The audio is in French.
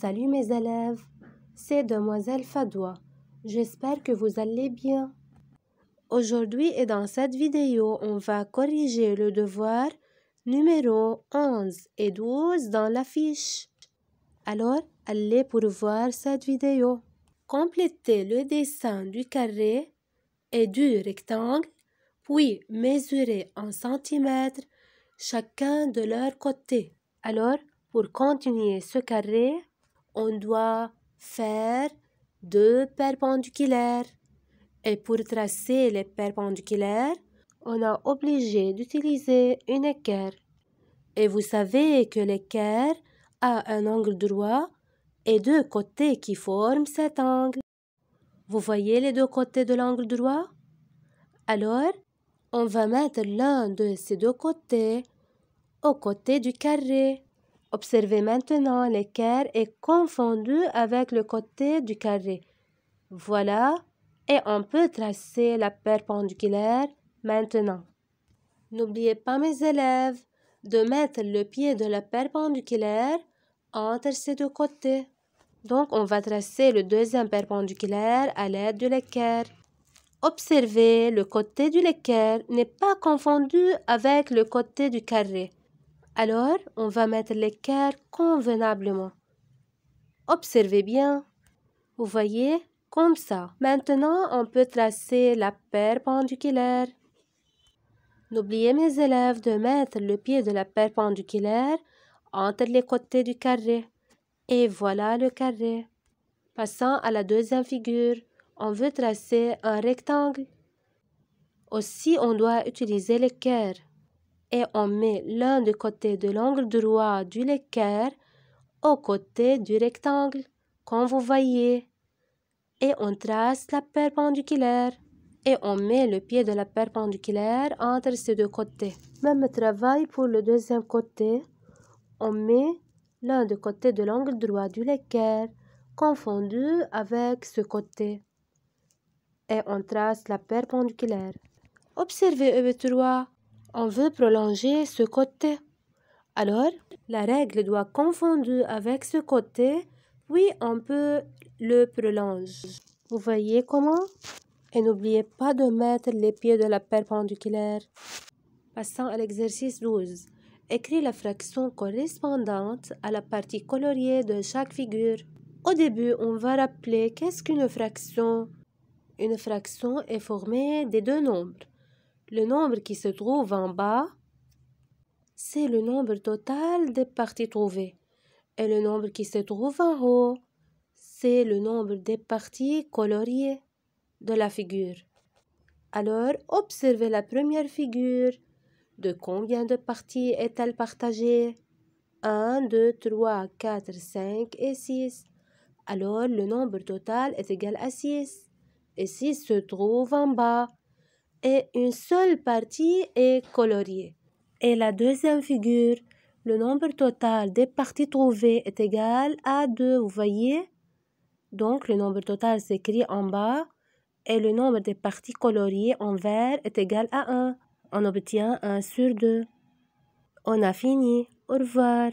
Salut mes élèves, c'est Demoiselle Fadwa. J'espère que vous allez bien. Aujourd'hui et dans cette vidéo, on va corriger le devoir numéro 11 et 12 dans la fiche. Alors, allez pour voir cette vidéo. Complétez le dessin du carré et du rectangle, puis mesurez en centimètres chacun de leur côté. Alors, pour continuer ce carré, on doit faire deux perpendiculaires. Et pour tracer les perpendiculaires, on a obligé d'utiliser une équerre. Et vous savez que l'équerre a un angle droit et deux côtés qui forment cet angle. Vous voyez les deux côtés de l'angle droit Alors, on va mettre l'un de ces deux côtés au côté du carré. Observez maintenant l'équerre est confondu avec le côté du carré. Voilà, et on peut tracer la perpendiculaire maintenant. N'oubliez pas mes élèves de mettre le pied de la perpendiculaire entre ces deux côtés. Donc on va tracer le deuxième perpendiculaire à l'aide de l'équerre. Observez, le côté du l'équerre n'est pas confondu avec le côté du carré. Alors, on va mettre l'équerre convenablement. Observez bien. Vous voyez Comme ça. Maintenant, on peut tracer la perpendiculaire. N'oubliez mes élèves de mettre le pied de la perpendiculaire entre les côtés du carré. Et voilà le carré. Passant à la deuxième figure, on veut tracer un rectangle. Aussi, on doit utiliser l'équerre et on met l'un des côté de l'angle droit du l'équerre au côté du rectangle, comme vous voyez. Et on trace la perpendiculaire. Et on met le pied de la perpendiculaire entre ces deux côtés. Même travail pour le deuxième côté. On met l'un des côté de l'angle droit du l'équerre, confondu avec ce côté. Et on trace la perpendiculaire. Observez EB3, on veut prolonger ce côté. Alors, la règle doit confondre avec ce côté, puis on peut le prolonger. Vous voyez comment Et n'oubliez pas de mettre les pieds de la perpendiculaire. Passons à l'exercice 12. Écris la fraction correspondante à la partie coloriée de chaque figure. Au début, on va rappeler qu'est-ce qu'une fraction. Une fraction est formée des deux nombres. Le nombre qui se trouve en bas, c'est le nombre total des parties trouvées. Et le nombre qui se trouve en haut, c'est le nombre des parties coloriées de la figure. Alors, observez la première figure. De combien de parties est-elle partagée 1, 2, 3, 4, 5 et 6. Alors, le nombre total est égal à 6. Et 6 se trouve en bas et une seule partie est coloriée. Et la deuxième figure, le nombre total des parties trouvées est égal à 2, vous voyez Donc le nombre total s'écrit en bas et le nombre des parties coloriées en vert est égal à 1. On obtient 1 sur 2. On a fini. Au revoir.